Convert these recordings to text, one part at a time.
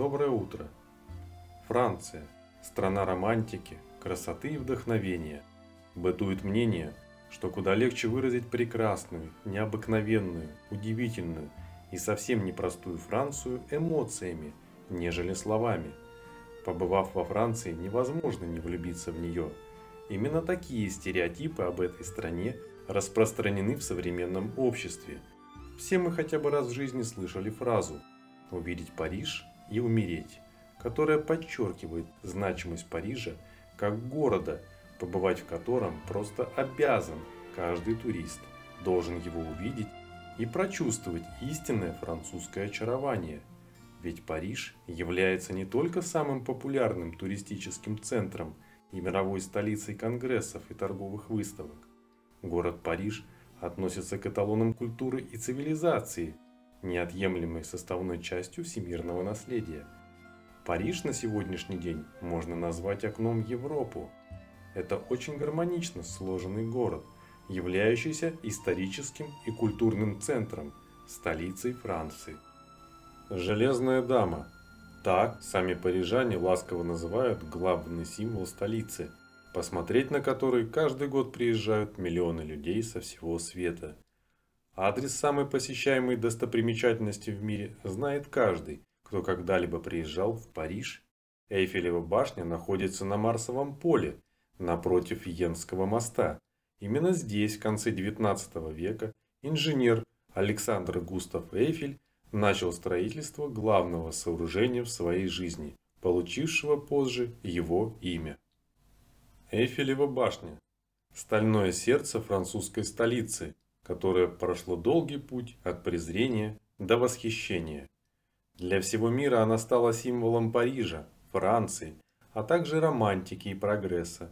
Доброе утро! Франция – страна романтики, красоты и вдохновения. Бытует мнение, что куда легче выразить прекрасную, необыкновенную, удивительную и совсем непростую Францию эмоциями, нежели словами. Побывав во Франции, невозможно не влюбиться в нее. Именно такие стереотипы об этой стране распространены в современном обществе. Все мы хотя бы раз в жизни слышали фразу «Увидеть Париж и умереть, которая подчеркивает значимость Парижа как города, побывать в котором просто обязан каждый турист, должен его увидеть и прочувствовать истинное французское очарование. Ведь Париж является не только самым популярным туристическим центром и мировой столицей конгрессов и торговых выставок. Город Париж относится к эталонам культуры и цивилизации, неотъемлемой составной частью всемирного наследия. Париж на сегодняшний день можно назвать окном Европу. Это очень гармонично сложенный город, являющийся историческим и культурным центром, столицей Франции. Железная дама. Так сами парижане ласково называют главный символ столицы, посмотреть на который каждый год приезжают миллионы людей со всего света. А адрес самой посещаемой достопримечательности в мире знает каждый, кто когда-либо приезжал в Париж. Эйфелева башня находится на Марсовом поле, напротив Йенского моста. Именно здесь, в конце 19 века, инженер Александр Густав Эйфель начал строительство главного сооружения в своей жизни, получившего позже его имя. Эйфелева башня – стальное сердце французской столицы – которое прошло долгий путь от презрения до восхищения. Для всего мира она стала символом Парижа, Франции, а также романтики и прогресса.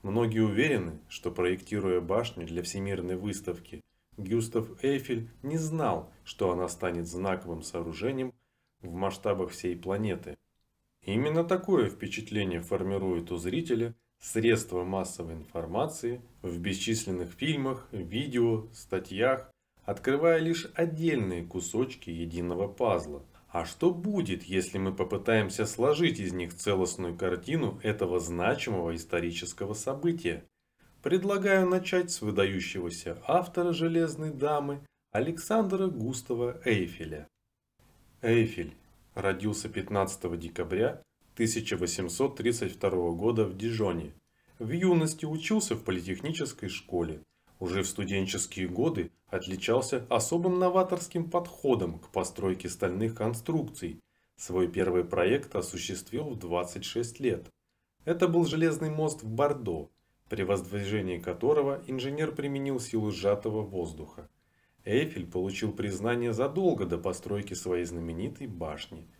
Многие уверены, что проектируя башню для всемирной выставки, Гюстав Эйфель не знал, что она станет знаковым сооружением в масштабах всей планеты. Именно такое впечатление формирует у зрителя средства массовой информации в бесчисленных фильмах, видео, статьях, открывая лишь отдельные кусочки единого пазла. А что будет, если мы попытаемся сложить из них целостную картину этого значимого исторического события? Предлагаю начать с выдающегося автора «Железной дамы» Александра Густава Эйфеля. Эйфель родился 15 декабря 1832 года в Дижоне. В юности учился в политехнической школе. Уже в студенческие годы отличался особым новаторским подходом к постройке стальных конструкций. Свой первый проект осуществил в 26 лет. Это был железный мост в Бордо, при воздвижении которого инженер применил силу сжатого воздуха. Эйфель получил признание задолго до постройки своей знаменитой башни –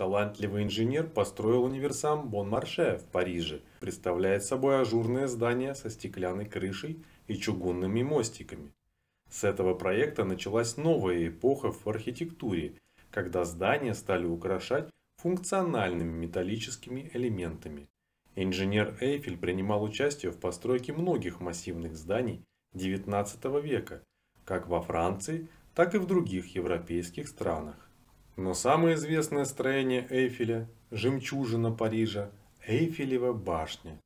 Талантливый инженер построил универсам Бон-Марше в Париже. Представляет собой ажурное здание со стеклянной крышей и чугунными мостиками. С этого проекта началась новая эпоха в архитектуре, когда здания стали украшать функциональными металлическими элементами. Инженер Эйфель принимал участие в постройке многих массивных зданий XIX века, как во Франции, так и в других европейских странах. Но самое известное строение Эйфеля – жемчужина Парижа – Эйфелева башня.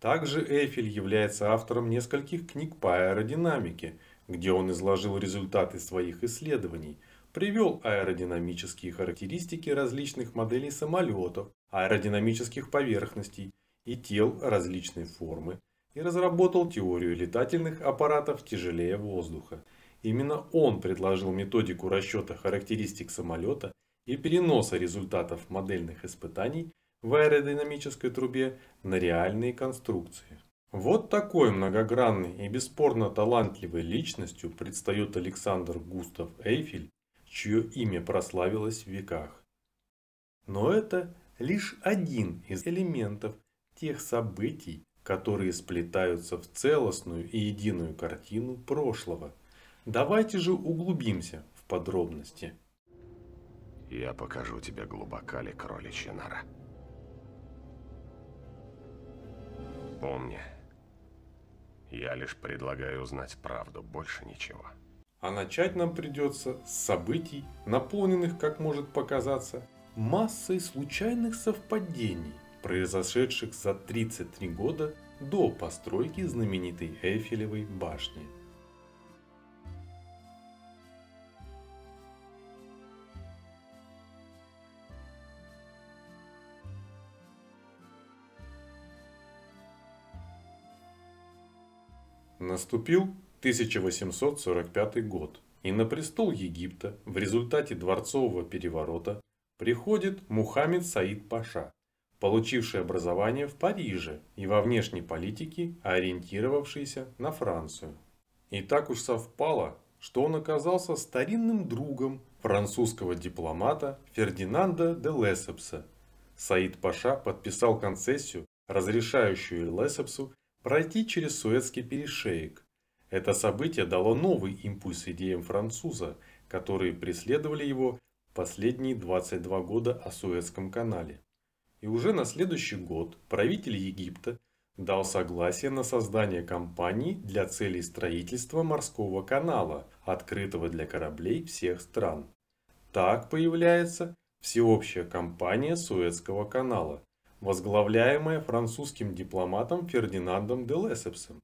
Также Эйфель является автором нескольких книг по аэродинамике, где он изложил результаты своих исследований, привел аэродинамические характеристики различных моделей самолетов, аэродинамических поверхностей и тел различной формы и разработал теорию летательных аппаратов тяжелее воздуха. Именно он предложил методику расчета характеристик самолета и переноса результатов модельных испытаний в аэродинамической трубе на реальные конструкции. Вот такой многогранной и бесспорно талантливой личностью предстает Александр Густав Эйфель, чье имя прославилось в веках. Но это лишь один из элементов тех событий, которые сплетаются в целостную и единую картину прошлого. Давайте же углубимся в подробности. Я покажу тебе, глубока ли кроличья нора. Помни, я лишь предлагаю узнать правду, больше ничего. А начать нам придется с событий, наполненных, как может показаться, массой случайных совпадений, произошедших за 33 года до постройки знаменитой Эйфелевой башни – Наступил 1845 год, и на престол Египта в результате дворцового переворота приходит Мухаммед Саид Паша, получивший образование в Париже и во внешней политике ориентировавшийся на Францию. И так уж совпало, что он оказался старинным другом французского дипломата Фердинанда де Лесепса. Саид Паша подписал концессию, разрешающую Лесепсу пройти через Суэцкий перешеек. Это событие дало новый импульс идеям француза, которые преследовали его последние 22 года о Суэцком канале. И уже на следующий год правитель Египта дал согласие на создание компании для целей строительства морского канала, открытого для кораблей всех стран. Так появляется всеобщая компания Суэцкого канала, возглавляемая французским дипломатом Фердинандом де Лесепсом,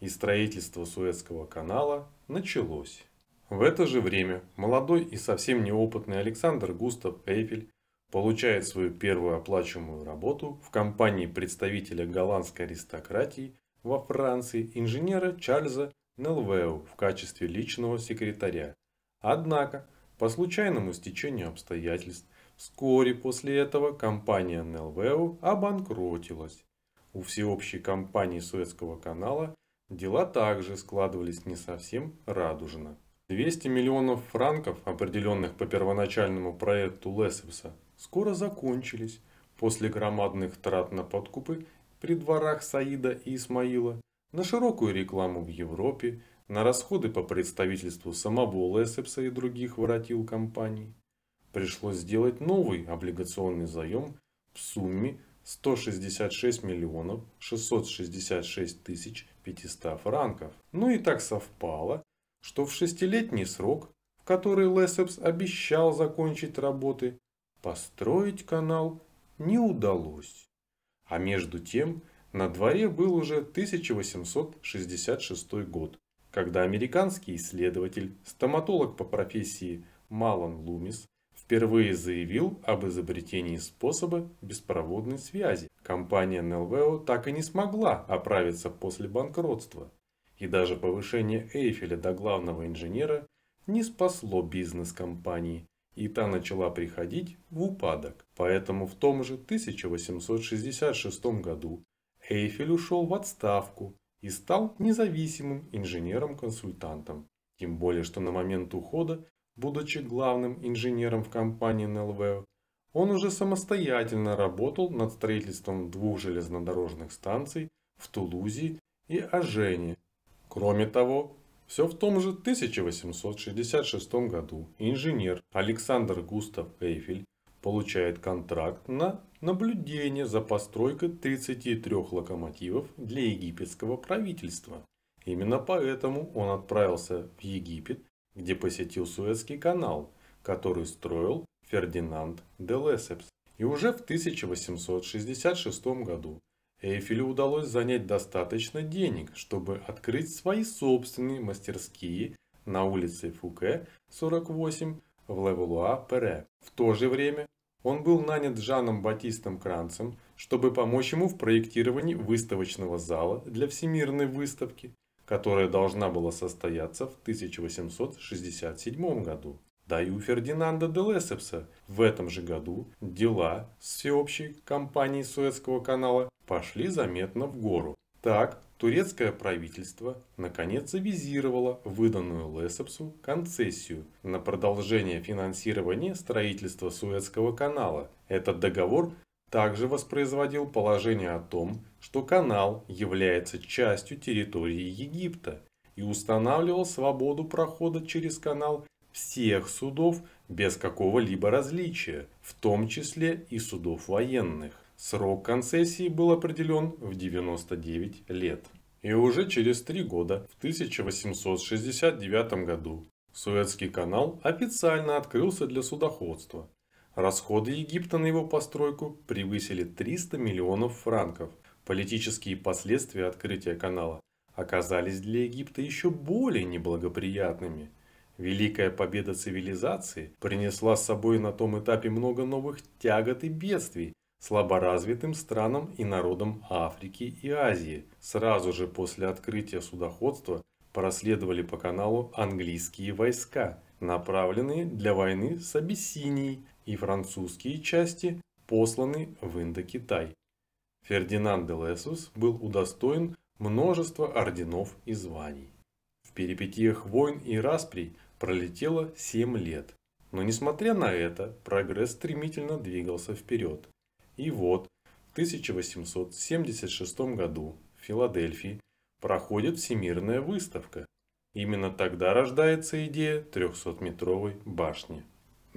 и строительство Суэцкого канала началось. В это же время молодой и совсем неопытный Александр Густав Эйфель получает свою первую оплачиваемую работу в компании представителя голландской аристократии во Франции инженера Чарльза Нелвео в качестве личного секретаря. Однако, по случайному стечению обстоятельств, Вскоре после этого компания НЛВО обанкротилась. У всеобщей компании Суэцкого канала дела также складывались не совсем радужно. 200 миллионов франков, определенных по первоначальному проекту Лесепса, скоро закончились после громадных трат на подкупы при дворах Саида и Исмаила, на широкую рекламу в Европе, на расходы по представительству самого Лесепса и других воротил компаний пришлось сделать новый облигационный заем в сумме 166 миллионов 666 тысяч 500 франков. Ну и так совпало, что в шестилетний срок, в который Лесепс обещал закончить работы, построить канал не удалось. А между тем, на дворе был уже 1866 год, когда американский исследователь, стоматолог по профессии Малан Лумис впервые заявил об изобретении способа беспроводной связи. Компания Nelveo так и не смогла оправиться после банкротства. И даже повышение Эйфеля до главного инженера не спасло бизнес компании, и та начала приходить в упадок. Поэтому в том же 1866 году Эйфель ушел в отставку и стал независимым инженером-консультантом. Тем более, что на момент ухода будучи главным инженером в компании НЛВ, он уже самостоятельно работал над строительством двух железнодорожных станций в Тулузе и Ажене. Кроме того, все в том же 1866 году инженер Александр Густав Эйфель получает контракт на наблюдение за постройкой 33 локомотивов для египетского правительства. Именно поэтому он отправился в Египет где посетил Суэцкий канал, который строил Фердинанд де Лесепс. И уже в 1866 году Эйфелю удалось занять достаточно денег, чтобы открыть свои собственные мастерские на улице Фуке 48 в Левелуа-Пере. В то же время он был нанят Жаном Батистом Кранцем, чтобы помочь ему в проектировании выставочного зала для Всемирной выставки которая должна была состояться в 1867 году. Да и у Фердинанда де Лесепса в этом же году дела с всеобщей компанией Суэцкого канала пошли заметно в гору. Так, турецкое правительство наконец завизировало выданную Лесепсу концессию на продолжение финансирования строительства Суэцкого канала. Этот договор также воспроизводил положение о том, что канал является частью территории Египта и устанавливал свободу прохода через канал всех судов без какого-либо различия, в том числе и судов военных. Срок концессии был определен в 99 лет. И уже через три года, в 1869 году, Суэцкий канал официально открылся для судоходства, Расходы Египта на его постройку превысили 300 миллионов франков. Политические последствия открытия канала оказались для Египта еще более неблагоприятными. Великая победа цивилизации принесла с собой на том этапе много новых тягот и бедствий слаборазвитым странам и народам Африки и Азии. Сразу же после открытия судоходства проследовали по каналу английские войска, направленные для войны с Абиссинией, и французские части посланы в Индокитай. Фердинанд де Лесус был удостоен множества орденов и званий. В перипетиях войн и расприй пролетело 7 лет. Но несмотря на это, прогресс стремительно двигался вперед. И вот, в 1876 году в Филадельфии проходит Всемирная выставка. Именно тогда рождается идея 300-метровой башни.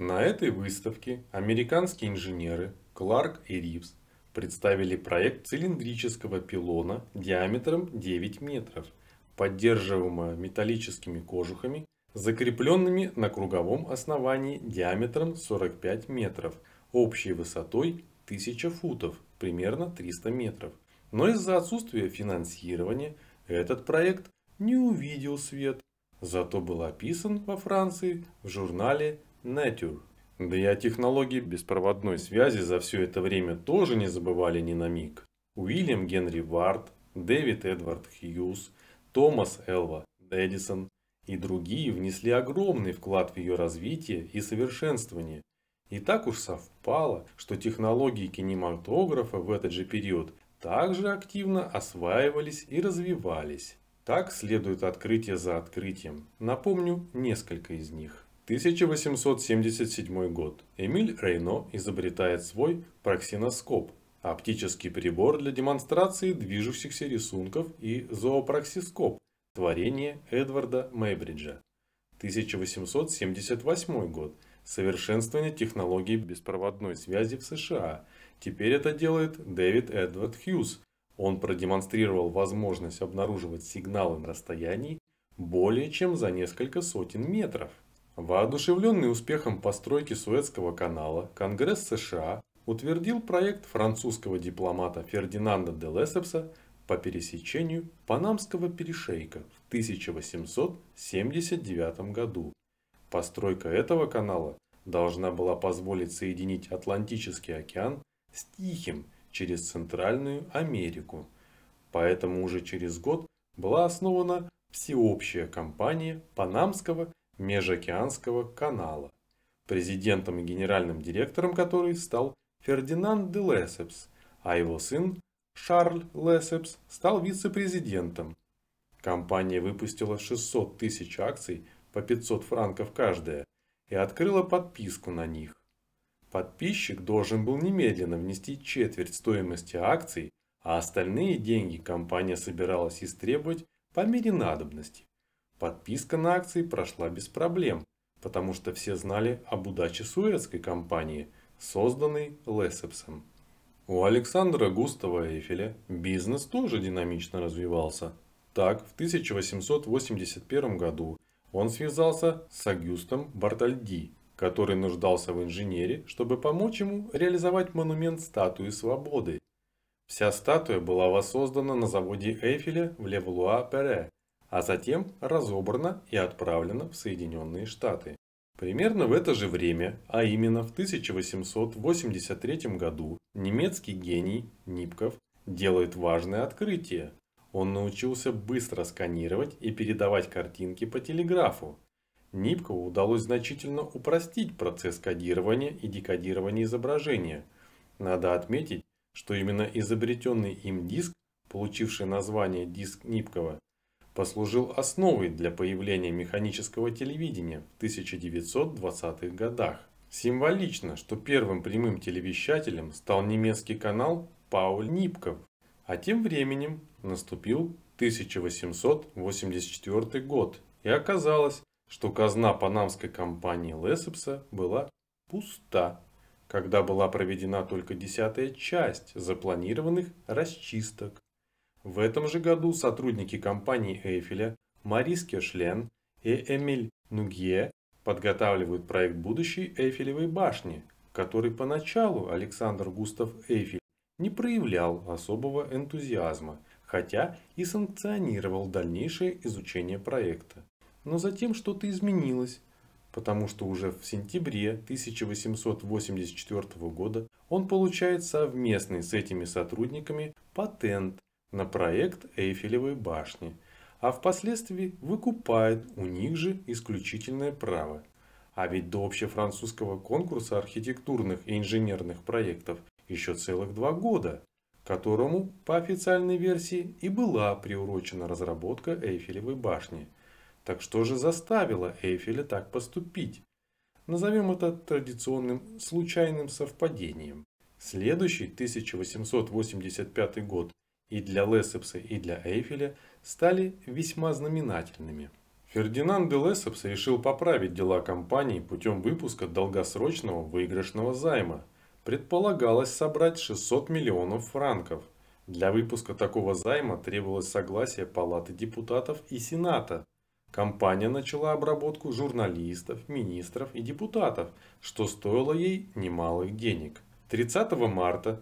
На этой выставке американские инженеры Кларк и Ривз представили проект цилиндрического пилона диаметром 9 метров, поддерживаемого металлическими кожухами, закрепленными на круговом основании диаметром 45 метров, общей высотой 1000 футов, примерно 300 метров. Но из-за отсутствия финансирования этот проект не увидел свет, зато был описан во Франции в журнале Nature. Да и о технологии беспроводной связи за все это время тоже не забывали ни на миг. Уильям Генри Вард, Дэвид Эдвард Хьюз, Томас Элва Эдисон и другие внесли огромный вклад в ее развитие и совершенствование. И так уж совпало, что технологии кинематографа в этот же период также активно осваивались и развивались. Так следует открытие за открытием. Напомню несколько из них. 1877 год. Эмиль Рейно изобретает свой проксиноскоп – оптический прибор для демонстрации движущихся рисунков и зоопроксископ, творение Эдварда Мейбриджа. 1878 год. Совершенствование технологий беспроводной связи в США. Теперь это делает Дэвид Эдвард Хьюз. Он продемонстрировал возможность обнаруживать сигналы на расстоянии более чем за несколько сотен метров. Воодушевленный успехом постройки Суэцкого канала, Конгресс США утвердил проект французского дипломата Фердинанда де Лесепса по пересечению Панамского перешейка в 1879 году. Постройка этого канала должна была позволить соединить Атлантический океан с Тихим через Центральную Америку. Поэтому уже через год была основана всеобщая компания Панамского Межокеанского канала, президентом и генеральным директором которой стал Фердинанд де Лесепс, а его сын Шарль Лесепс стал вице-президентом. Компания выпустила 600 тысяч акций по 500 франков каждая и открыла подписку на них. Подписчик должен был немедленно внести четверть стоимости акций, а остальные деньги компания собиралась истребовать по мере надобности. Подписка на акции прошла без проблем, потому что все знали об удаче Суэцкой компании, созданной Лесепсом. У Александра Густава Эйфеля бизнес тоже динамично развивался. Так, в 1881 году он связался с Агюстом Бартальди, который нуждался в инженере, чтобы помочь ему реализовать монумент статуи свободы. Вся статуя была воссоздана на заводе Эйфеля в Левлуа-Пере а затем разобрана и отправлена в Соединенные Штаты. Примерно в это же время, а именно в 1883 году, немецкий гений Нипков делает важное открытие. Он научился быстро сканировать и передавать картинки по телеграфу. Нипкову удалось значительно упростить процесс кодирования и декодирования изображения. Надо отметить, что именно изобретенный им диск, получивший название диск Нипкова, послужил основой для появления механического телевидения в 1920-х годах. Символично, что первым прямым телевещателем стал немецкий канал Пауль Нипков, а тем временем наступил 1884 год, и оказалось, что казна панамской компании Лесепса была пуста, когда была проведена только десятая часть запланированных расчисток. В этом же году сотрудники компании Эйфеля Марис Кешлен и Эмиль Нугье подготавливают проект будущей Эйфелевой башни, который поначалу Александр Густав Эйфель не проявлял особого энтузиазма, хотя и санкционировал дальнейшее изучение проекта. Но затем что-то изменилось, потому что уже в сентябре 1884 года он получает совместный с этими сотрудниками патент на проект Эйфелевой башни, а впоследствии выкупает у них же исключительное право. А ведь до общефранцузского конкурса архитектурных и инженерных проектов еще целых два года, которому, по официальной версии, и была приурочена разработка Эйфелевой башни. Так что же заставило Эйфеля так поступить? Назовем это традиционным случайным совпадением. Следующий, 1885 год, и для Лесепса и для Эйфеля стали весьма знаменательными. Фердинанд де Лесепс решил поправить дела компании путем выпуска долгосрочного выигрышного займа. Предполагалось собрать 600 миллионов франков. Для выпуска такого займа требовалось согласие Палаты депутатов и Сената. Компания начала обработку журналистов, министров и депутатов, что стоило ей немалых денег. 30 марта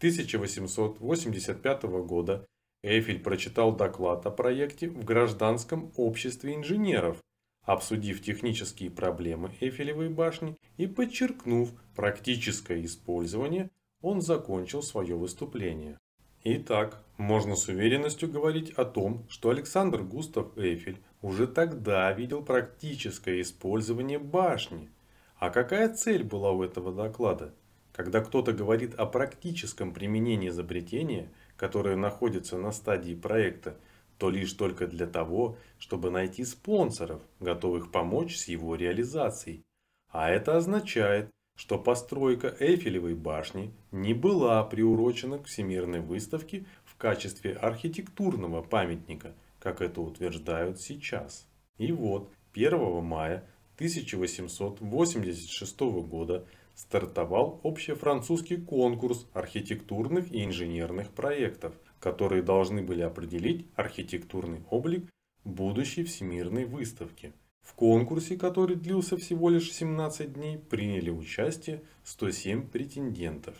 1885 года Эйфель прочитал доклад о проекте в Гражданском обществе инженеров, обсудив технические проблемы Эйфелевой башни и подчеркнув практическое использование, он закончил свое выступление. Итак, можно с уверенностью говорить о том, что Александр Густав Эйфель уже тогда видел практическое использование башни. А какая цель была у этого доклада? Когда кто-то говорит о практическом применении изобретения, которое находится на стадии проекта, то лишь только для того, чтобы найти спонсоров, готовых помочь с его реализацией. А это означает, что постройка Эйфелевой башни не была приурочена к Всемирной выставке в качестве архитектурного памятника, как это утверждают сейчас. И вот 1 мая 1886 года стартовал общефранцузский конкурс архитектурных и инженерных проектов, которые должны были определить архитектурный облик будущей всемирной выставки. В конкурсе, который длился всего лишь 17 дней, приняли участие 107 претендентов,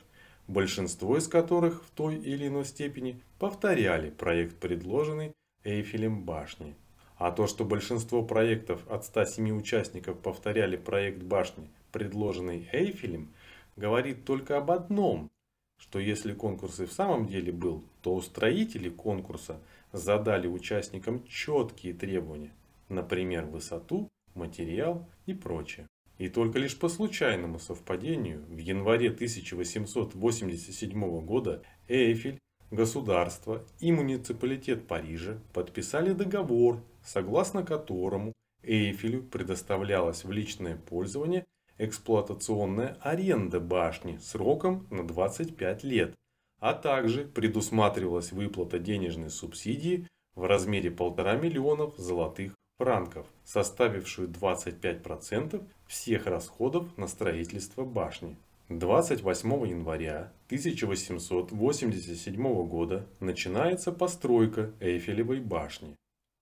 большинство из которых в той или иной степени повторяли проект, предложенный Эйфелем башни. А то, что большинство проектов от 107 участников повторяли проект башни предложенный Эйфелем, говорит только об одном, что если конкурс и в самом деле был, то устроители конкурса задали участникам четкие требования, например, высоту, материал и прочее. И только лишь по случайному совпадению в январе 1887 года Эйфель, государство и муниципалитет Парижа подписали договор, согласно которому Эйфелю предоставлялось в личное пользование эксплуатационная аренда башни сроком на 25 лет, а также предусматривалась выплата денежной субсидии в размере 1,5 миллионов золотых франков, составившую 25% всех расходов на строительство башни. 28 января 1887 года начинается постройка Эйфелевой башни.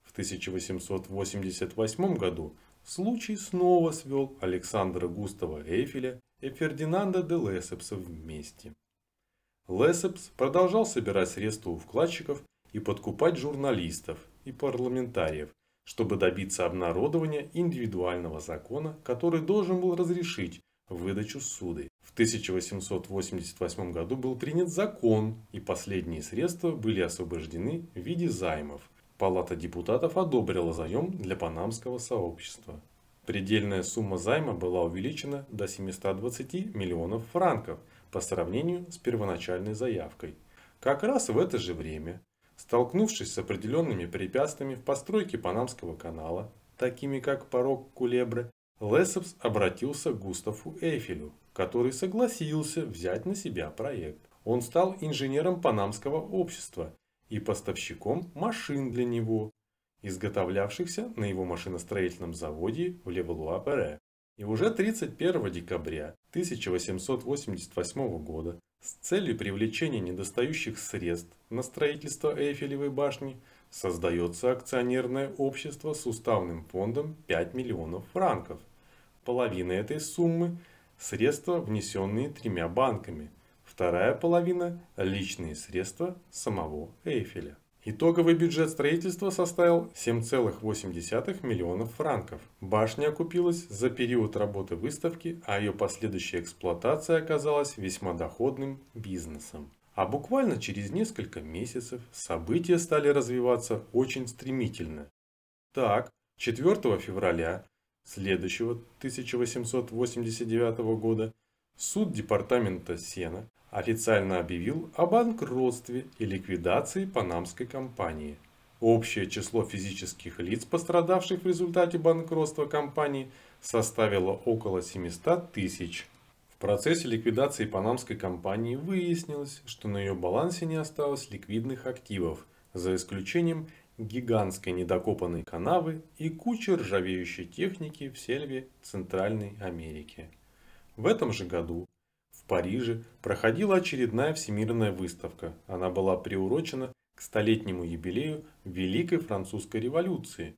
В 1888 году Случай снова свел Александра Густава Эйфеля и Фердинанда де Лесепса вместе. Лесепс продолжал собирать средства у вкладчиков и подкупать журналистов и парламентариев, чтобы добиться обнародования индивидуального закона, который должен был разрешить выдачу суды. В 1888 году был принят закон, и последние средства были освобождены в виде займов. Палата депутатов одобрила заем для панамского сообщества. Предельная сумма займа была увеличена до 720 миллионов франков по сравнению с первоначальной заявкой. Как раз в это же время, столкнувшись с определенными препятствиями в постройке Панамского канала, такими как порог Кулебры, Лесопс обратился к Густаву Эйфелю, который согласился взять на себя проект. Он стал инженером Панамского общества и поставщиком машин для него, изготовлявшихся на его машиностроительном заводе в Левелуа-Пере. И уже 31 декабря 1888 года с целью привлечения недостающих средств на строительство Эйфелевой башни создается акционерное общество с уставным фондом 5 миллионов франков. Половина этой суммы – средства, внесенные тремя банками – Вторая половина – личные средства самого Эйфеля. Итоговый бюджет строительства составил 7,8 миллионов франков. Башня окупилась за период работы выставки, а ее последующая эксплуатация оказалась весьма доходным бизнесом. А буквально через несколько месяцев события стали развиваться очень стремительно. Так, 4 февраля следующего 1889 года суд департамента Сена официально объявил о банкротстве и ликвидации панамской компании. Общее число физических лиц, пострадавших в результате банкротства компании, составило около 700 тысяч. В процессе ликвидации панамской компании выяснилось, что на ее балансе не осталось ликвидных активов, за исключением гигантской недокопанной канавы и кучи ржавеющей техники в сельве Центральной Америки. В этом же году в Париже проходила очередная всемирная выставка. Она была приурочена к столетнему юбилею Великой Французской революции.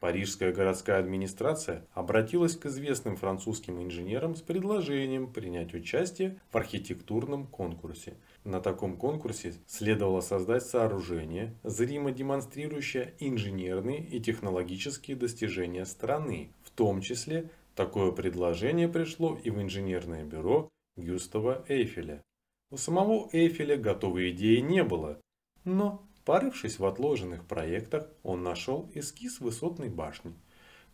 Парижская городская администрация обратилась к известным французским инженерам с предложением принять участие в архитектурном конкурсе. На таком конкурсе следовало создать сооружение, зримо демонстрирующее инженерные и технологические достижения страны. В том числе такое предложение пришло и в инженерное бюро Гюстава Эйфеля. У самого Эйфеля готовой идеи не было, но, порывшись в отложенных проектах, он нашел эскиз высотной башни.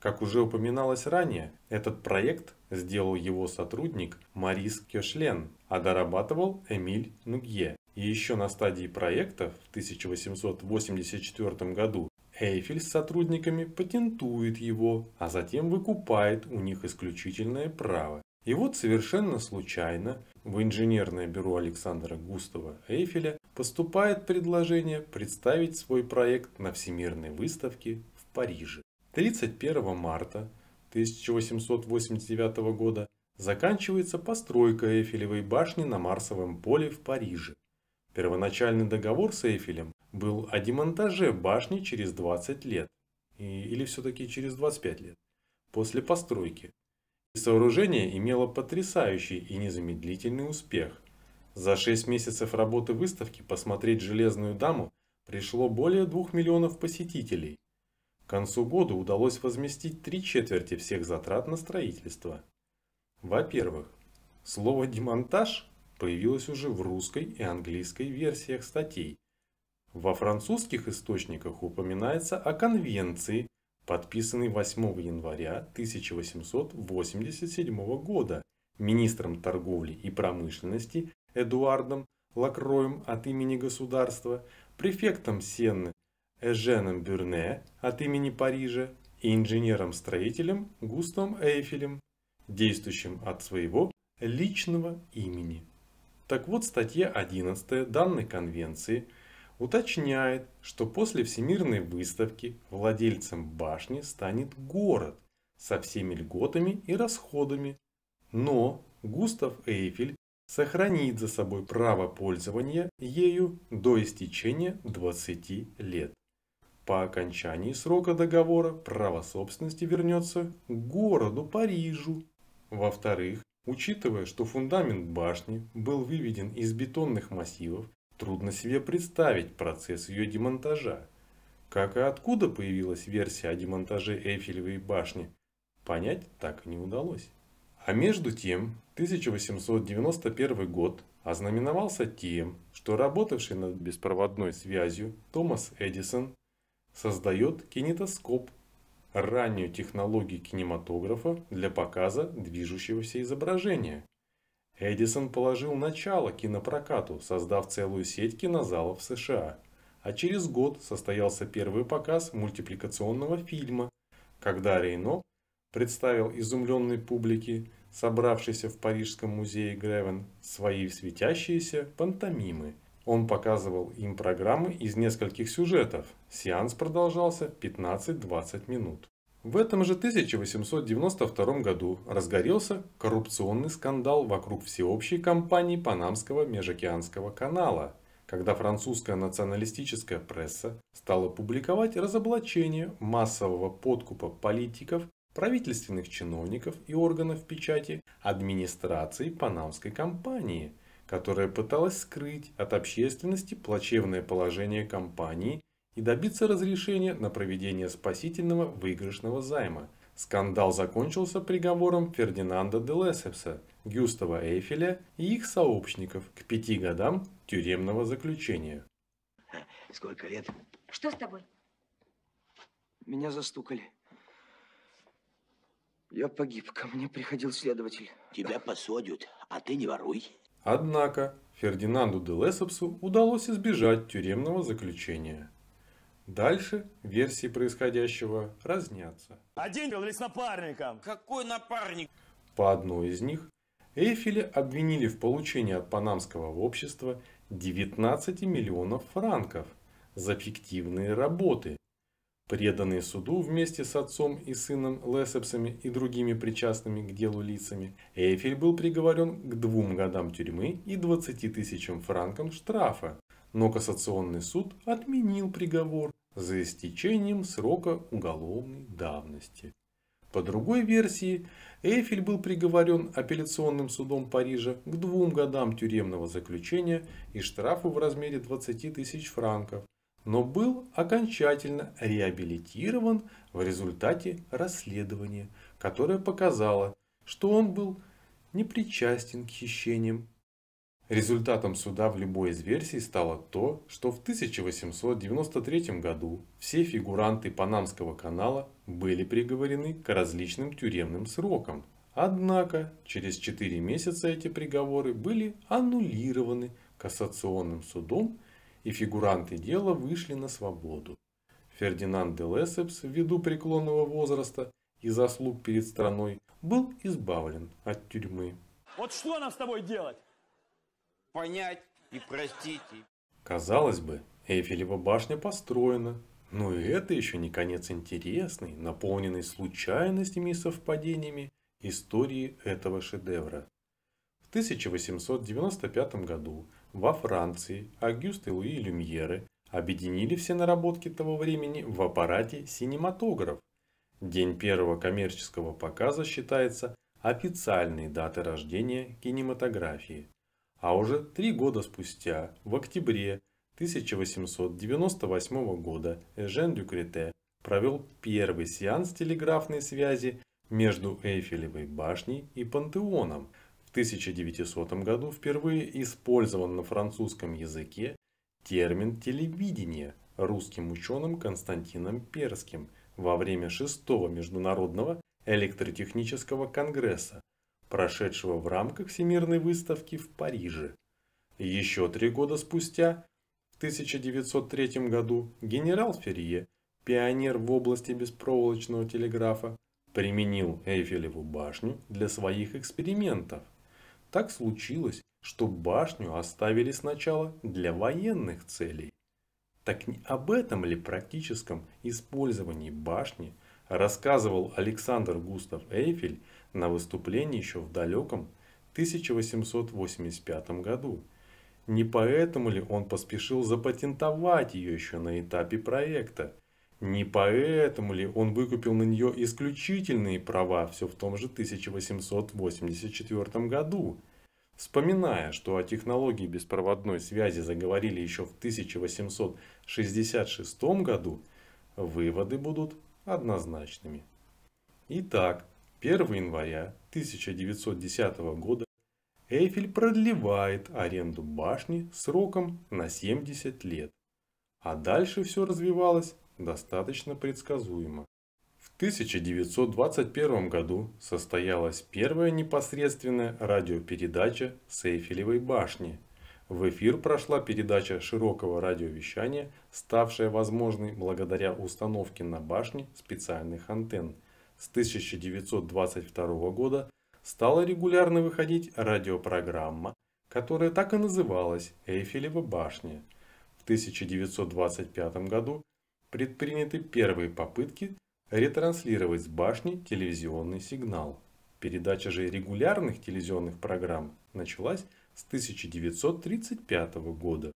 Как уже упоминалось ранее, этот проект сделал его сотрудник Марис Кешлен, а дорабатывал Эмиль Нугье. И еще на стадии проекта в 1884 году Эйфель с сотрудниками патентует его, а затем выкупает у них исключительное право. И вот совершенно случайно в инженерное бюро Александра Густава Эйфеля поступает предложение представить свой проект на Всемирной выставке в Париже. 31 марта 1889 года заканчивается постройка Эйфелевой башни на Марсовом поле в Париже. Первоначальный договор с Эйфелем был о демонтаже башни через 20 лет. или все-таки через 25 лет после постройки. Сооружение имело потрясающий и незамедлительный успех. За 6 месяцев работы выставки посмотреть «Железную даму» пришло более 2 миллионов посетителей. К концу года удалось возместить три четверти всех затрат на строительство. Во-первых, слово «демонтаж» появилось уже в русской и английской версиях статей. Во французских источниках упоминается о конвенции, подписанный 8 января 1887 года министром торговли и промышленности Эдуардом Лакроем от имени государства, префектом Сенны Эженом Бюрне от имени Парижа и инженером-строителем Густом Эйфелем, действующим от своего личного имени. Так вот, статья 11 данной конвенции – уточняет, что после Всемирной выставки владельцем башни станет город со всеми льготами и расходами. Но Густав Эйфель сохранит за собой право пользования ею до истечения 20 лет. По окончании срока договора право собственности вернется к городу Парижу. Во-вторых, учитывая, что фундамент башни был выведен из бетонных массивов Трудно себе представить процесс ее демонтажа. Как и откуда появилась версия о демонтаже Эйфелевой башни, понять так и не удалось. А между тем, 1891 год ознаменовался тем, что работавший над беспроводной связью Томас Эдисон создает кинетоскоп, раннюю технологию кинематографа для показа движущегося изображения. Эдисон положил начало кинопрокату, создав целую сеть кинозалов в США. А через год состоялся первый показ мультипликационного фильма, когда Рейно представил изумленной публике, собравшейся в Парижском музее Гревен, свои светящиеся пантомимы. Он показывал им программы из нескольких сюжетов. Сеанс продолжался 15-20 минут. В этом же 1892 году разгорелся коррупционный скандал вокруг всеобщей кампании Панамского межокеанского канала, когда французская националистическая пресса стала публиковать разоблачение массового подкупа политиков, правительственных чиновников и органов печати администрации Панамской компании, которая пыталась скрыть от общественности плачевное положение компании – и добиться разрешения на проведение спасительного выигрышного займа. Скандал закончился приговором Фердинанда де Лесепса, Гюстава Эйфеля и их сообщников к пяти годам тюремного заключения. Сколько лет? Что с тобой? Меня застукали. Я погиб, ко мне приходил следователь. Тебя посадят, а ты не воруй. Однако Фердинанду де Лесопсу удалось избежать тюремного заключения. Дальше версии происходящего разнятся. Один был с напарником. Какой напарник? По одной из них Эйфеля обвинили в получении от панамского общества 19 миллионов франков за фиктивные работы. Преданные суду вместе с отцом и сыном Лесепсами и другими причастными к делу лицами, Эйфель был приговорен к двум годам тюрьмы и 20 тысячам франкам штрафа, но кассационный суд отменил приговор за истечением срока уголовной давности. По другой версии, Эйфель был приговорен апелляционным судом Парижа к двум годам тюремного заключения и штрафу в размере 20 тысяч франков, но был окончательно реабилитирован в результате расследования, которое показало, что он был не причастен к хищениям Результатом суда в любой из версий стало то, что в 1893 году все фигуранты Панамского канала были приговорены к различным тюремным срокам. Однако через 4 месяца эти приговоры были аннулированы кассационным судом и фигуранты дела вышли на свободу. Фердинанд де Лесепс ввиду преклонного возраста и заслуг перед страной был избавлен от тюрьмы. Вот что нам с тобой делать? понять и простить. Казалось бы, Эйфелева башня построена, но и это еще не конец интересной, наполненной случайностями и совпадениями истории этого шедевра. В 1895 году во Франции Агюст и Луи Люмьеры объединили все наработки того времени в аппарате «Синематограф». День первого коммерческого показа считается официальной датой рождения кинематографии – а уже три года спустя, в октябре 1898 года, Эжен Дюкрете провел первый сеанс телеграфной связи между Эйфелевой башней и Пантеоном. В 1900 году впервые использован на французском языке термин «телевидение» русским ученым Константином Перским во время шестого международного электротехнического конгресса прошедшего в рамках Всемирной выставки в Париже. Еще три года спустя, в 1903 году, генерал Ферье, пионер в области беспроволочного телеграфа, применил Эйфелеву башню для своих экспериментов. Так случилось, что башню оставили сначала для военных целей. Так не об этом ли практическом использовании башни рассказывал Александр Густав Эйфель на выступлении еще в далеком 1885 году. Не поэтому ли он поспешил запатентовать ее еще на этапе проекта? Не поэтому ли он выкупил на нее исключительные права все в том же 1884 году? Вспоминая, что о технологии беспроводной связи заговорили еще в 1866 году, выводы будут однозначными. Итак, 1 января 1910 года Эйфель продлевает аренду башни сроком на 70 лет. А дальше все развивалось достаточно предсказуемо. В 1921 году состоялась первая непосредственная радиопередача с Эйфелевой башни. В эфир прошла передача широкого радиовещания, ставшая возможной благодаря установке на башне специальных антенн – с 1922 года стала регулярно выходить радиопрограмма, которая так и называлась «Эйфелева башня». В 1925 году предприняты первые попытки ретранслировать с башни телевизионный сигнал. Передача же регулярных телевизионных программ началась с 1935 года.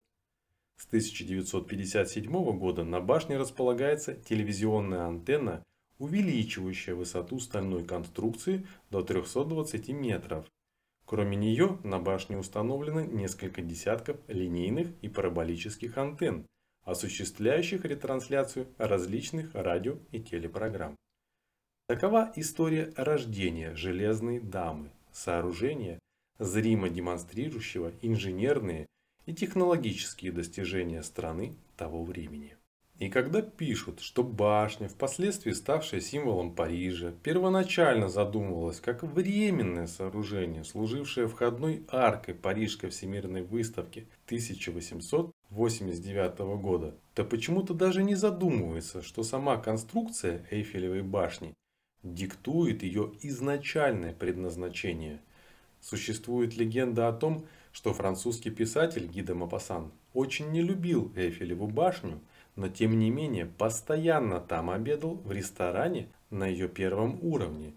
С 1957 года на башне располагается телевизионная антенна – увеличивающая высоту стальной конструкции до 320 метров. Кроме нее на башне установлено несколько десятков линейных и параболических антенн, осуществляющих ретрансляцию различных радио и телепрограмм. Такова история рождения «Железной дамы» – сооружения, зримо демонстрирующего инженерные и технологические достижения страны того времени. И когда пишут, что башня, впоследствии ставшая символом Парижа, первоначально задумывалась как временное сооружение, служившее входной аркой Парижской всемирной выставки 1889 года, то почему-то даже не задумывается, что сама конструкция Эйфелевой башни диктует ее изначальное предназначение. Существует легенда о том, что французский писатель Гиде Мапасан очень не любил Эйфелеву башню – но тем не менее постоянно там обедал в ресторане на ее первом уровне.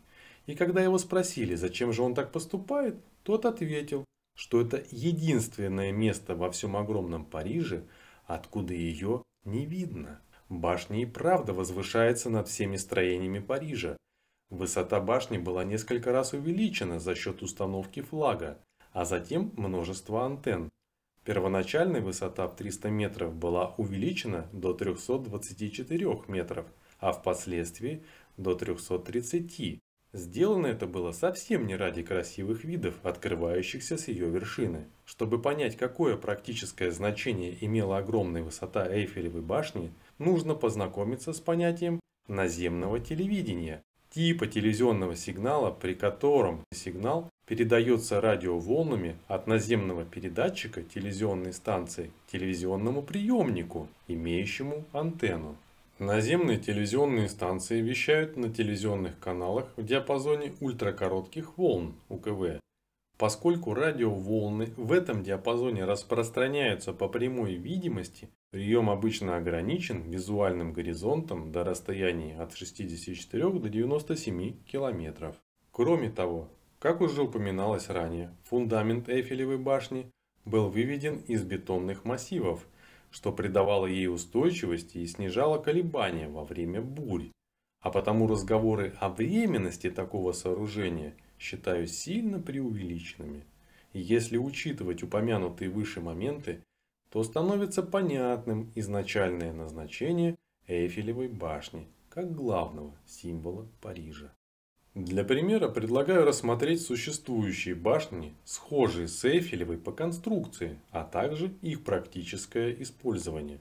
И когда его спросили, зачем же он так поступает, тот ответил, что это единственное место во всем огромном Париже, откуда ее не видно. Башня и правда возвышается над всеми строениями Парижа. Высота башни была несколько раз увеличена за счет установки флага, а затем множество антенн. Первоначальная высота в 300 метров была увеличена до 324 метров, а впоследствии до 330. Сделано это было совсем не ради красивых видов, открывающихся с ее вершины. Чтобы понять, какое практическое значение имела огромная высота Эйфелевой башни, нужно познакомиться с понятием наземного телевидения, типа телевизионного сигнала, при котором сигнал передается радиоволнами от наземного передатчика телевизионной станции к телевизионному приемнику, имеющему антенну. Наземные телевизионные станции вещают на телевизионных каналах в диапазоне ультракоротких волн УКВ. Поскольку радиоволны в этом диапазоне распространяются по прямой видимости, прием обычно ограничен визуальным горизонтом до расстояния от 64 до 97 километров. Кроме того, как уже упоминалось ранее, фундамент Эйфелевой башни был выведен из бетонных массивов, что придавало ей устойчивости и снижало колебания во время бурь. А потому разговоры о временности такого сооружения считаю сильно преувеличенными. И если учитывать упомянутые выше моменты, то становится понятным изначальное назначение Эйфелевой башни как главного символа Парижа. Для примера предлагаю рассмотреть существующие башни, схожие с Эйфелевой по конструкции, а также их практическое использование.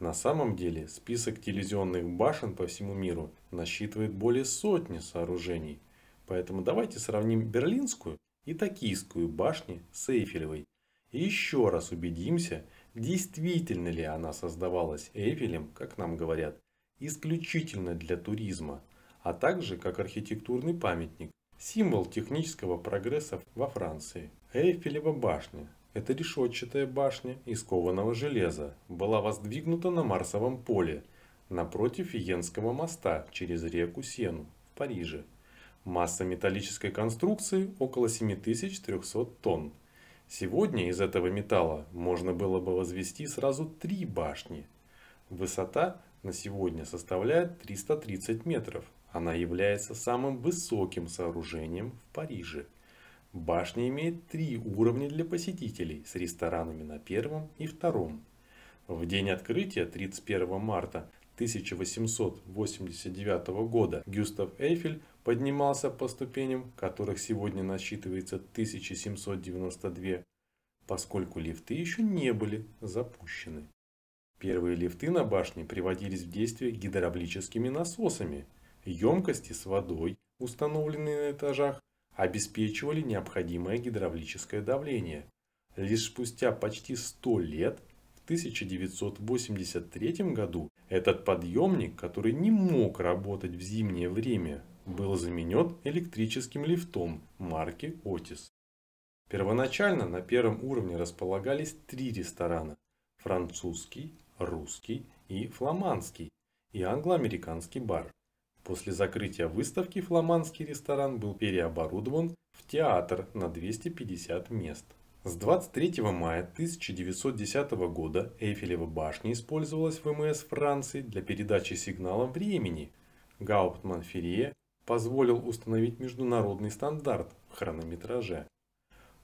На самом деле список телевизионных башен по всему миру насчитывает более сотни сооружений. Поэтому давайте сравним Берлинскую и Токийскую башни с Эйфелевой. И еще раз убедимся, действительно ли она создавалась Эйфелем, как нам говорят, исключительно для туризма, а также как архитектурный памятник, символ технического прогресса во Франции. Эйфелева башня – это решетчатая башня из кованого железа, была воздвигнута на Марсовом поле, напротив Виенского моста через реку Сену в Париже. Масса металлической конструкции около 7300 тонн. Сегодня из этого металла можно было бы возвести сразу три башни. Высота на сегодня составляет 330 метров – она является самым высоким сооружением в Париже. Башня имеет три уровня для посетителей с ресторанами на первом и втором. В день открытия 31 марта 1889 года Гюстав Эйфель поднимался по ступеням, которых сегодня насчитывается 1792, поскольку лифты еще не были запущены. Первые лифты на башне приводились в действие гидравлическими насосами – Емкости с водой, установленные на этажах, обеспечивали необходимое гидравлическое давление. Лишь спустя почти 100 лет, в 1983 году, этот подъемник, который не мог работать в зимнее время, был заменен электрическим лифтом марки Otis. Первоначально на первом уровне располагались три ресторана – французский, русский и фламандский, и англо-американский бар – После закрытия выставки фламандский ресторан был переоборудован в театр на 250 мест. С 23 мая 1910 года Эйфелева башня использовалась в МС Франции для передачи сигнала времени. Гауптман Ферье позволил установить международный стандарт в хронометраже.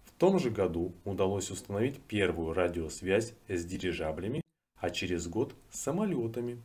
В том же году удалось установить первую радиосвязь с дирижаблями, а через год с самолетами.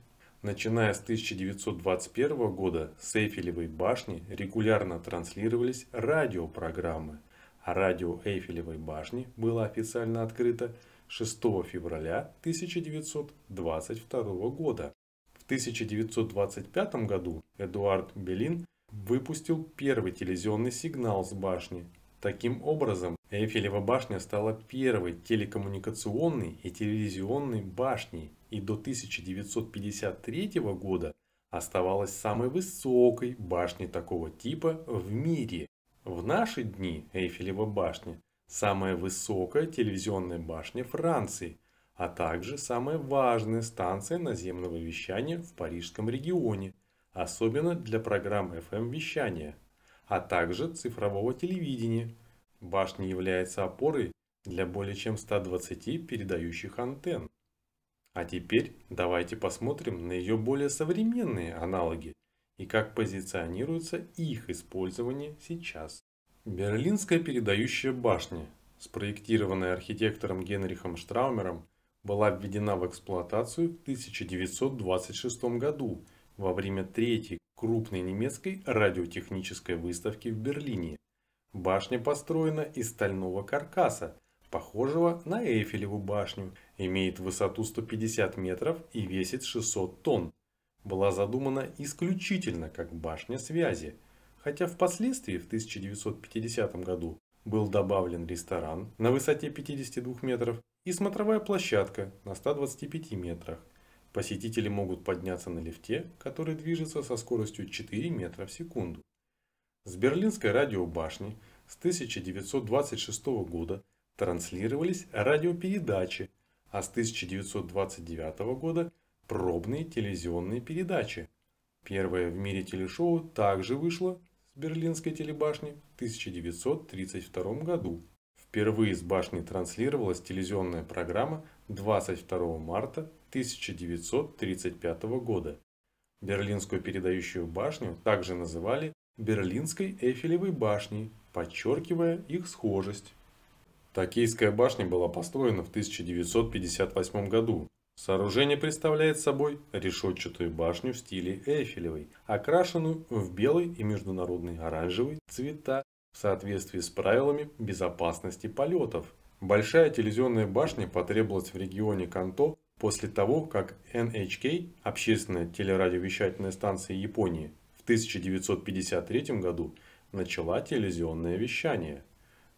Начиная с 1921 года с Эйфелевой башни регулярно транслировались радиопрограммы, а радио Эйфелевой башни было официально открыто 6 февраля 1922 года. В 1925 году Эдуард Белин выпустил первый телевизионный сигнал с башни. Таким образом, Эйфелева башня стала первой телекоммуникационной и телевизионной башней и до 1953 года оставалась самой высокой башней такого типа в мире. В наши дни Эйфелева башня – самая высокая телевизионная башня Франции, а также самая важная станция наземного вещания в парижском регионе, особенно для программ FM-вещания, эм а также цифрового телевидения. Башня является опорой для более чем 120 передающих антенн. А теперь давайте посмотрим на ее более современные аналоги и как позиционируется их использование сейчас. Берлинская передающая башня, спроектированная архитектором Генрихом Штраумером, была введена в эксплуатацию в 1926 году во время третьей крупной немецкой радиотехнической выставки в Берлине. Башня построена из стального каркаса похожего на Эйфелеву башню, имеет высоту 150 метров и весит 600 тонн. Была задумана исключительно как башня связи, хотя впоследствии в 1950 году был добавлен ресторан на высоте 52 метров и смотровая площадка на 125 метрах. Посетители могут подняться на лифте, который движется со скоростью 4 метра в секунду. С берлинской радиобашни с 1926 года транслировались радиопередачи, а с 1929 года пробные телевизионные передачи. Первое в мире телешоу также вышло с Берлинской телебашни в 1932 году. Впервые с башни транслировалась телевизионная программа 22 марта 1935 года. Берлинскую передающую башню также называли Берлинской Эйфелевой башней, подчеркивая их схожесть. Токийская башня была построена в 1958 году. Сооружение представляет собой решетчатую башню в стиле Эйфелевой, окрашенную в белый и международный оранжевый цвета в соответствии с правилами безопасности полетов. Большая телевизионная башня потребовалась в регионе Канто после того, как NHK, общественная телерадиовещательная станция Японии, в 1953 году начала телевизионное вещание.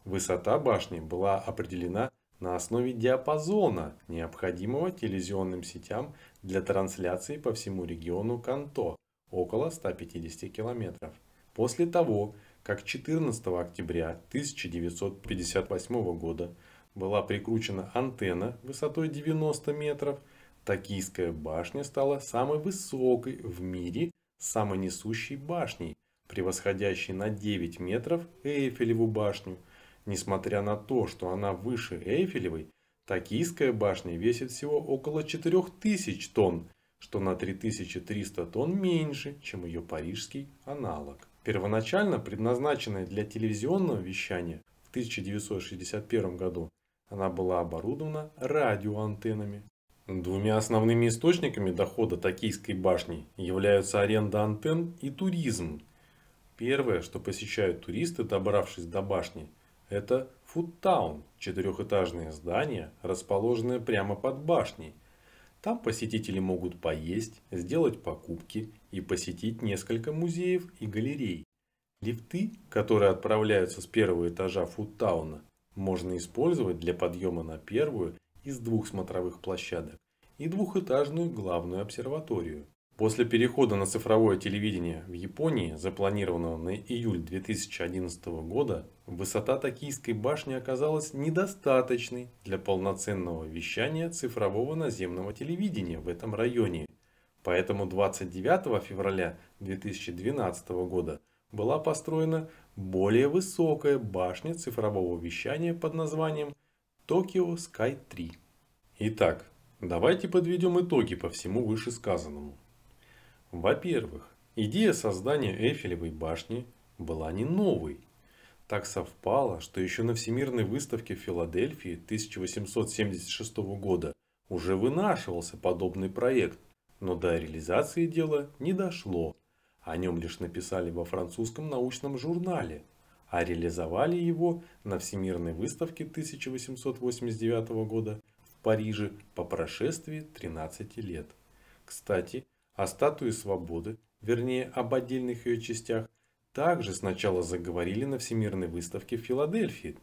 Высота башни была определена на основе диапазона, необходимого телевизионным сетям для трансляции по всему региону Канто, около 150 километров. После того, как 14 октября 1958 года была прикручена антенна высотой 90 метров, Токийская башня стала самой высокой в мире самонесущей башней, превосходящей на 9 метров Эйфелеву башню – Несмотря на то, что она выше Эйфелевой, Токийская башня весит всего около 4000 тонн, что на 3300 тонн меньше, чем ее парижский аналог. Первоначально предназначенная для телевизионного вещания в 1961 году, она была оборудована радиоантеннами. Двумя основными источниками дохода Токийской башни являются аренда антенн и туризм. Первое, что посещают туристы, добравшись до башни – это Фудтаун, четырехэтажные здания, расположенные прямо под башней. Там посетители могут поесть, сделать покупки и посетить несколько музеев и галерей. Лифты, которые отправляются с первого этажа Фудтауна, можно использовать для подъема на первую из двух смотровых площадок и двухэтажную главную обсерваторию. После перехода на цифровое телевидение в Японии, запланированного на июль 2011 года, высота Токийской башни оказалась недостаточной для полноценного вещания цифрового наземного телевидения в этом районе. Поэтому 29 февраля 2012 года была построена более высокая башня цифрового вещания под названием Tokyo Sky 3. Итак, давайте подведем итоги по всему вышесказанному. Во-первых, идея создания Эйфелевой башни была не новой. Так совпало, что еще на Всемирной выставке в Филадельфии 1876 года уже вынашивался подобный проект, но до реализации дела не дошло. О нем лишь написали во французском научном журнале, а реализовали его на Всемирной выставке 1889 года в Париже по прошествии 13 лет. Кстати, о статуе свободы, вернее об отдельных ее частях, также сначала заговорили на Всемирной выставке в Филадельфии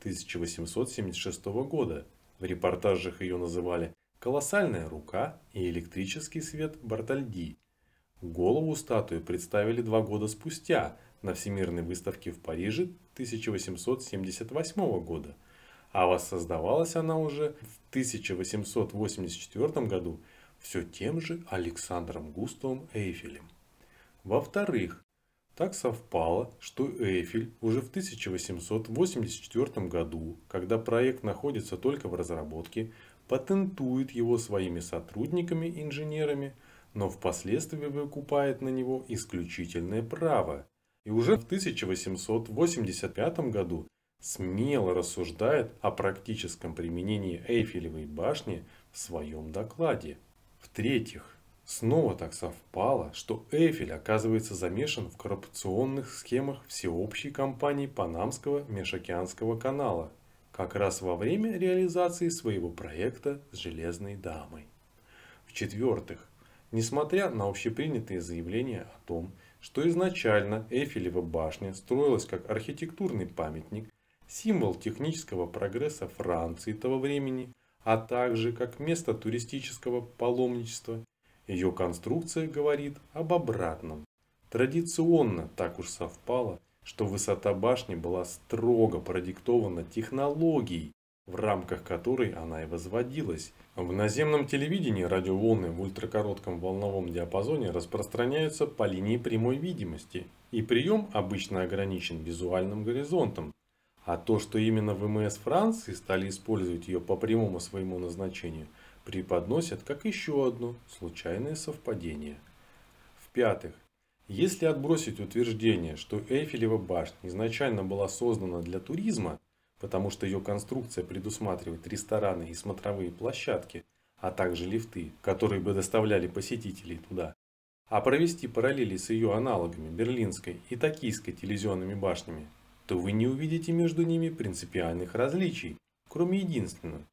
1876 года. В репортажах ее называли «Колоссальная рука» и «Электрический свет Бартальди». Голову статуи представили два года спустя на Всемирной выставке в Париже 1878 года, а воссоздавалась она уже в 1884 году все тем же Александром Густовым Эйфелем. Во-вторых, так совпало, что Эйфель уже в 1884 году, когда проект находится только в разработке, патентует его своими сотрудниками-инженерами, но впоследствии выкупает на него исключительное право. И уже в 1885 году смело рассуждает о практическом применении Эйфелевой башни в своем докладе. В-третьих, снова так совпало, что Эйфель оказывается замешан в коррупционных схемах всеобщей компании Панамского межокеанского канала, как раз во время реализации своего проекта с «Железной дамой». В-четвертых, несмотря на общепринятые заявления о том, что изначально Эйфелева башня строилась как архитектурный памятник, символ технического прогресса Франции того времени, а также как место туристического паломничества, ее конструкция говорит об обратном. Традиционно так уж совпало, что высота башни была строго продиктована технологией, в рамках которой она и возводилась. В наземном телевидении радиоволны в ультракоротком волновом диапазоне распространяются по линии прямой видимости, и прием обычно ограничен визуальным горизонтом, а то, что именно ВМС Франции стали использовать ее по прямому своему назначению, преподносят как еще одно случайное совпадение. В-пятых, если отбросить утверждение, что Эйфелева башня изначально была создана для туризма, потому что ее конструкция предусматривает рестораны и смотровые площадки, а также лифты, которые бы доставляли посетителей туда, а провести параллели с ее аналогами Берлинской и Токийской телевизионными башнями то вы не увидите между ними принципиальных различий, кроме единственного.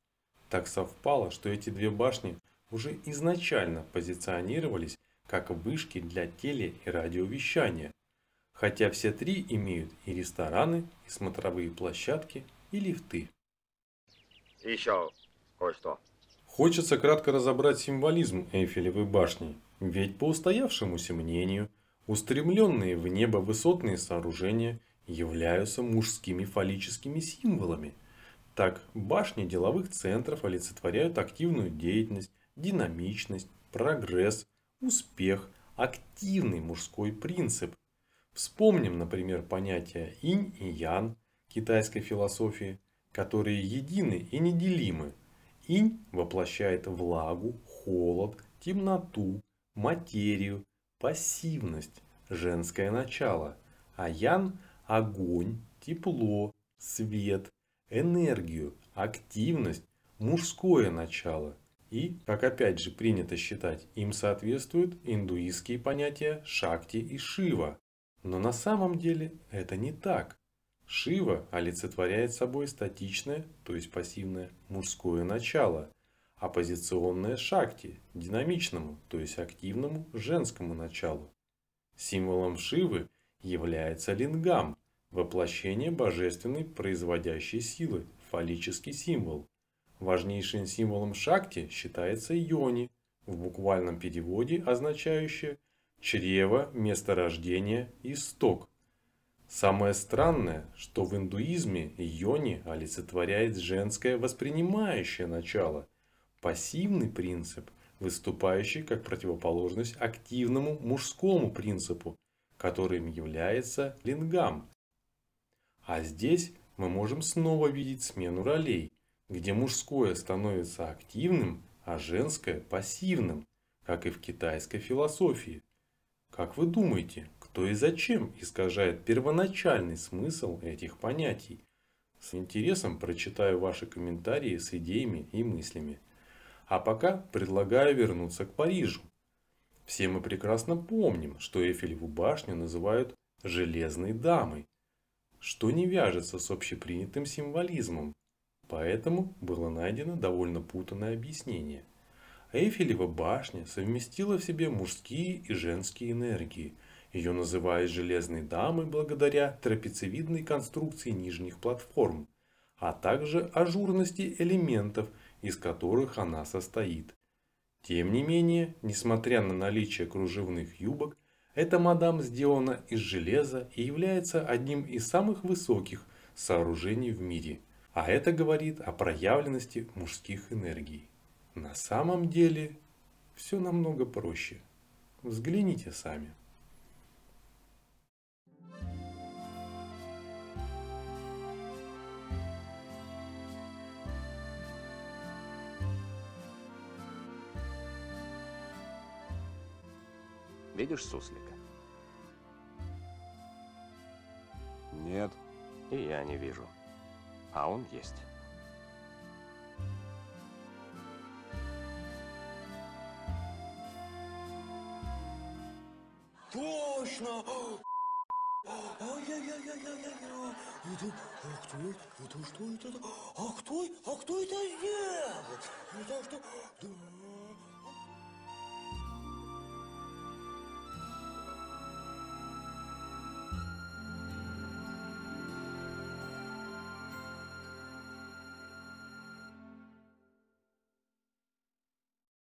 Так совпало, что эти две башни уже изначально позиционировались как вышки для теле- и радиовещания, хотя все три имеют и рестораны, и смотровые площадки, и лифты. Еще кое-что. Хочется кратко разобрать символизм Эйфелевой башни, ведь по устоявшемуся мнению, устремленные в небо высотные сооружения являются мужскими фаллическими символами. Так, башни деловых центров олицетворяют активную деятельность, динамичность, прогресс, успех, активный мужской принцип. Вспомним, например, понятия инь и ян китайской философии, которые едины и неделимы. Инь воплощает влагу, холод, темноту, материю, пассивность, женское начало, а ян – огонь, тепло, свет, энергию, активность, мужское начало. И, как опять же принято считать, им соответствуют индуистские понятия Шакти и Шива. Но на самом деле это не так. Шива олицетворяет собой статичное, то есть пассивное, мужское начало, оппозиционное шакти, динамичному, то есть активному женскому началу. Символом Шивы является лингам, воплощение божественной производящей силы, фаллический символ. Важнейшим символом шакти считается йони, в буквальном переводе означающее «чрево, место месторождение, исток». Самое странное, что в индуизме йони олицетворяет женское воспринимающее начало, пассивный принцип, выступающий как противоположность активному мужскому принципу, которым является лингам. А здесь мы можем снова видеть смену ролей, где мужское становится активным, а женское – пассивным, как и в китайской философии. Как вы думаете, кто и зачем искажает первоначальный смысл этих понятий? С интересом прочитаю ваши комментарии с идеями и мыслями. А пока предлагаю вернуться к Парижу, все мы прекрасно помним, что Эйфелеву башню называют «железной дамой», что не вяжется с общепринятым символизмом, поэтому было найдено довольно путанное объяснение. Эйфелева башня совместила в себе мужские и женские энергии. Ее называют «железной дамой» благодаря трапециевидной конструкции нижних платформ, а также ажурности элементов, из которых она состоит. Тем не менее, несмотря на наличие кружевных юбок, эта мадам сделана из железа и является одним из самых высоких сооружений в мире. А это говорит о проявленности мужских энергий. На самом деле, все намного проще. Взгляните сами. Видишь суслика? Нет. И я не вижу. А он есть. Точно! Ай-яй-яй-яй-яй-яй! Это, а кто это? Это что это? А кто, а кто это сделал? Это что? Да.